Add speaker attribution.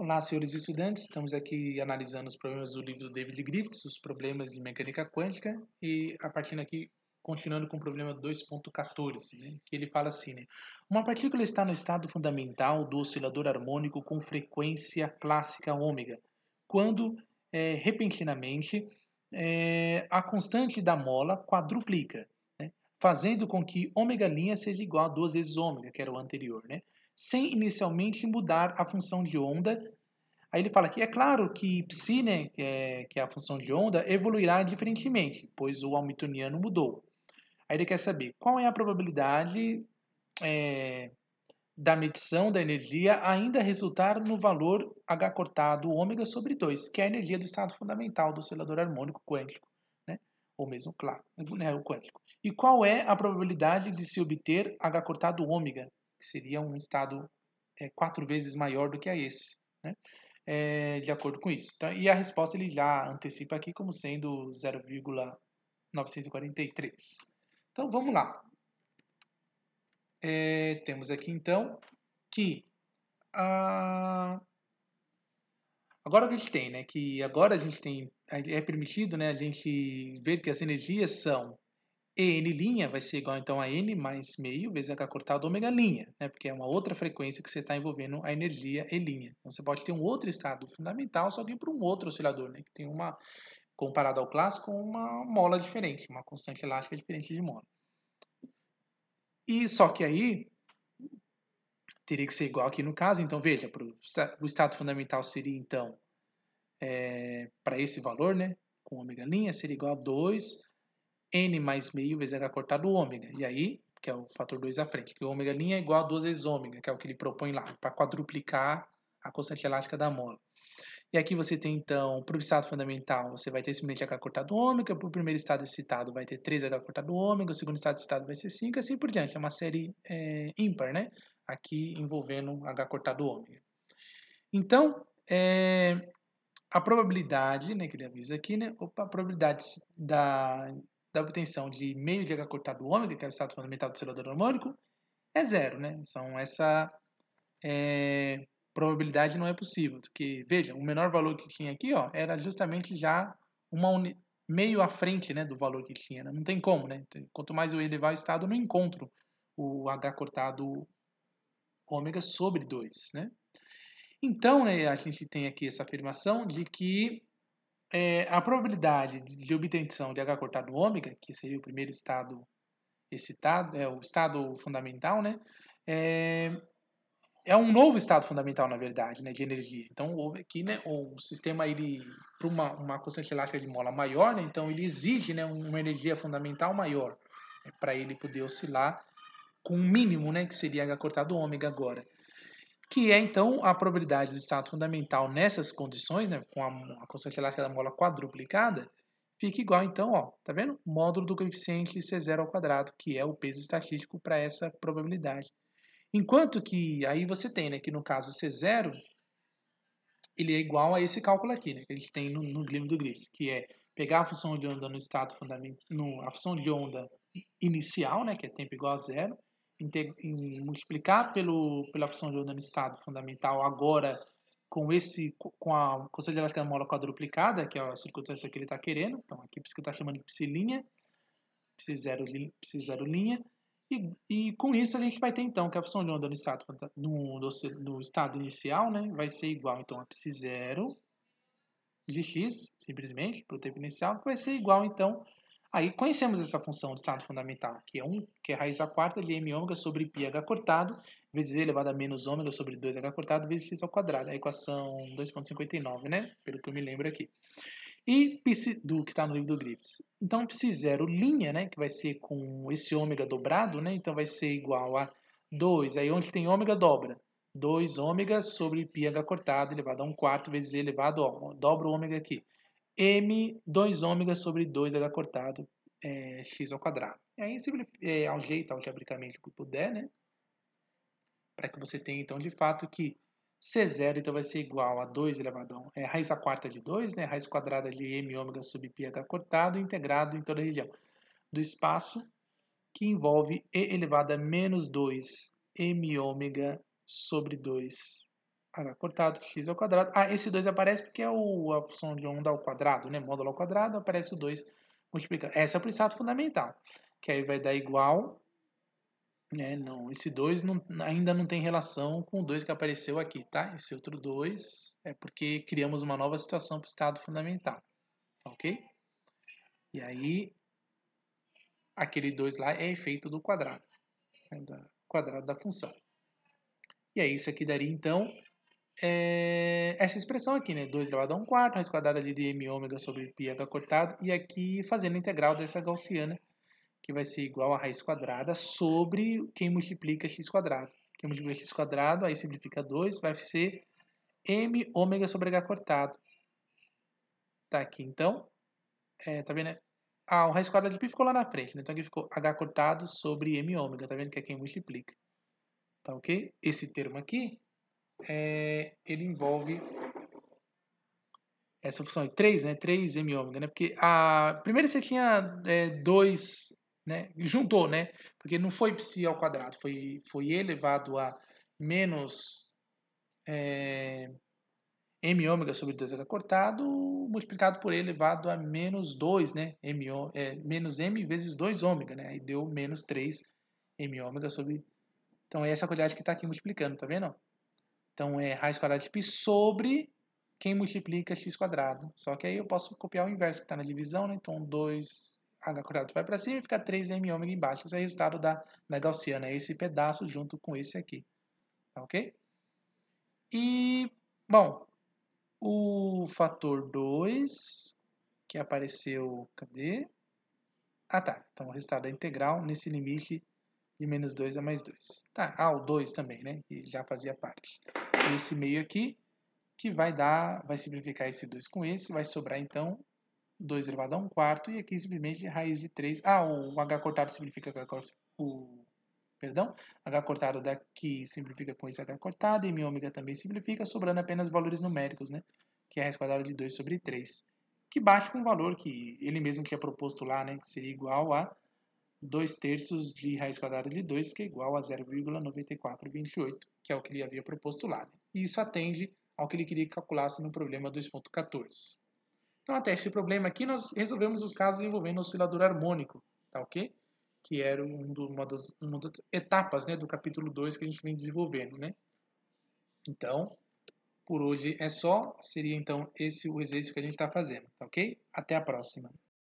Speaker 1: Olá, senhores estudantes. Estamos aqui analisando os problemas do livro David Griffiths, os problemas de mecânica quântica, e a partir daqui, continuando com o problema 2.14, né, que ele fala assim, né, Uma partícula está no estado fundamental do oscilador harmônico com frequência clássica ômega, quando, é, repentinamente, é, a constante da mola quadruplica, né, fazendo com que ômega linha seja igual a duas vezes ômega, que era o anterior, né? sem inicialmente mudar a função de onda. Aí ele fala que é claro que psi, né, que, é, que é a função de onda, evoluirá diferentemente, pois o hamiltoniano mudou. Aí ele quer saber qual é a probabilidade é, da medição da energia ainda resultar no valor H cortado ômega sobre 2, que é a energia do estado fundamental do oscilador harmônico quântico, né? ou mesmo claro, né, o quântico. E qual é a probabilidade de se obter H cortado ômega, que seria um estado é, quatro vezes maior do que a esse, né? é, de acordo com isso. Então, e a resposta ele já antecipa aqui como sendo 0,943. Então vamos lá. É, temos aqui então que a... agora a gente tem, né, que agora a gente tem é permitido, né, a gente ver que as energias são EN' linha vai ser igual então a N mais meio vezes H cortado ômega linha, né? porque é uma outra frequência que você está envolvendo a energia E'. linha. Então você pode ter um outro estado fundamental, só que para um outro oscilador, né? que tem uma, comparado ao clássico, uma mola diferente, uma constante elástica diferente de mola. E só que aí teria que ser igual aqui no caso, então veja, pro, o estado fundamental seria então, é, para esse valor, né, com ômega linha, seria igual a 2 n mais meio vezes h cortado ômega. E aí, que é o fator 2 à frente, que ômega linha é igual a 2 vezes ômega, que é o que ele propõe lá, para quadruplicar a constante elástica da mola. E aqui você tem, então, para o estado fundamental, você vai ter simplesmente H cortado ômega, para o primeiro estado excitado vai ter 3H cortado ômega, o segundo estado excitado vai ser 5, assim por diante. É uma série é, ímpar, né? Aqui envolvendo H cortado ômega. Então, é, a probabilidade, né, que ele avisa aqui, né? Opa, a probabilidade da, da obtenção de meio de H cortado ômega, que é o estado fundamental do oscilador harmônico, é zero, né? Então essa é, probabilidade não é possível, porque, veja, o menor valor que tinha aqui, ó, era justamente já uma uni... meio à frente, né, do valor que tinha, né? não tem como, né? Então, quanto mais eu elevar o estado, eu não encontro o H cortado ômega sobre 2, né? Então, né, a gente tem aqui essa afirmação de que é, a probabilidade de, de obtenção de H cortado ômega, que seria o primeiro estado excitado, é o estado fundamental, né? É, é um novo estado fundamental, na verdade, né, de energia. Então, houve aqui, né, o sistema, ele, para uma, uma constante elástica de mola maior, né, então ele exige, né, uma energia fundamental maior né, para ele poder oscilar com o um mínimo, né, que seria H cortado ômega agora que é então a probabilidade do estado fundamental nessas condições, né, com a, a constante elástica da mola quadruplicada, fica igual então, ó, tá vendo? Módulo do coeficiente C0 ao quadrado, que é o peso estatístico para essa probabilidade. Enquanto que aí você tem, né, que no caso C0, ele é igual a esse cálculo aqui, né, que a gente tem no, no do Griffiths, que é pegar a função de onda no estado fundamental, a função de onda inicial, né, que é tempo igual a zero, multiplicar pelo, pela função de onda no estado fundamental agora com esse com a constante elástica mola quadruplicada, que é a circunstância que ele está querendo. Então aqui por isso que está chamando de psilinha, psi0 linha, psi linha. E, e com isso a gente vai ter então que a função de onda no estado, no, no estado inicial né, vai ser igual então a psi0 de x, simplesmente, para o tempo inicial, que vai ser igual então Aí conhecemos essa função de estado fundamental, que é 1, que é raiz a quarta de m ômega sobre πh cortado, vezes e elevado a menos ômega sobre 2h cortado, vezes x ao quadrado. A equação 2.59, né? Pelo que eu me lembro aqui. E psi, do que está no livro do Griffiths. Então, psi zero linha, né? Que vai ser com esse ômega dobrado, né? Então, vai ser igual a 2. Aí, onde tem ômega, dobra. 2 ômega sobre πh cortado elevado a 1 quarto vezes e elevado a Dobra o ômega aqui m 2 ômega sobre 2h cortado é, x ao quadrado. E aí é, ajeita algebricamente o que puder, né? Para que você tenha, então, de fato, que C0 então, vai ser igual a 2 elevado a é, raiz à quarta de 2, né? Raiz quadrada de m ômega sub πh cortado, integrado em toda a região do espaço, que envolve e elevado a menos 2 m ômega sobre 2 h cortado x ao quadrado. Ah, esse 2 aparece porque é o, a função de onda ao quadrado, né? Módulo ao quadrado, aparece o 2 multiplicando. Essa é o estado fundamental, que aí vai dar igual... Né? Não, esse 2 não, ainda não tem relação com o 2 que apareceu aqui, tá? Esse outro 2 é porque criamos uma nova situação para o estado fundamental, ok? E aí, aquele 2 lá é efeito do quadrado, né? quadrado da função. E aí, isso aqui daria, então, é essa expressão aqui, né? 2 elevado a 1 quarto, raiz quadrada de m ômega sobre h cortado, e aqui fazendo a integral dessa gaussiana, que vai ser igual a raiz quadrada sobre quem multiplica x quadrado. Quem multiplica x quadrado, aí simplifica 2, vai ser m ômega sobre h cortado. Tá aqui, então. É, tá vendo? Ah, o raiz quadrada de π ficou lá na frente, né? Então aqui ficou h cortado sobre m ômega, tá vendo que é quem multiplica. Tá ok? Esse termo aqui é, ele envolve essa função aí, 3, né? 3m ômega, né? Porque a primeira você tinha é, 2, né? Juntou, né? Porque não foi psi ao quadrado, foi, foi elevado a menos é, m ômega sobre 2h cortado multiplicado por e elevado a menos 2, né? M, é, menos m vezes 2 ômega, né? Aí deu menos 3 m ômega sobre... Então é essa quantidade que está aqui multiplicando, tá vendo? Então é raiz quadrada de π sobre quem multiplica x quadrado. Só que aí eu posso copiar o inverso que está na divisão, né? Então 2 h quadrado vai para cima e fica 3m ômega embaixo. Esse é o resultado da, da gaussiana, é esse pedaço junto com esse aqui. Tá ok? E, bom, o fator 2 que apareceu, cadê? Ah, tá. Então, o resultado da é integral nesse limite de menos 2 a mais 2. Tá, ah, o 2 também, né? Que já fazia parte esse meio aqui, que vai dar, vai simplificar esse 2 com esse, vai sobrar então 2 elevado a 1 quarto, e aqui simplesmente raiz de 3. Ah, o h cortado simplifica h cortado, o, perdão, h cortado daqui simplifica com esse h cortado, e mi ômega também simplifica, sobrando apenas valores numéricos, né? Que é raiz quadrada de 2 sobre 3, que bate com o valor que ele mesmo tinha proposto lá, né? Que seria igual a 2 terços de raiz quadrada de 2, que é igual a 0,9428, que é o que ele havia proposto lá. Né? E isso atende ao que ele queria que calculasse no problema 2.14. Então, até esse problema aqui, nós resolvemos os casos envolvendo oscilador harmônico, tá ok? Que era um do, uma, das, uma, das, etapas né, do capítulo 2 que a gente vem desenvolvendo, né? Então, por hoje é só. Seria, então, esse o exercício que a gente está fazendo, tá ok? Até a próxima.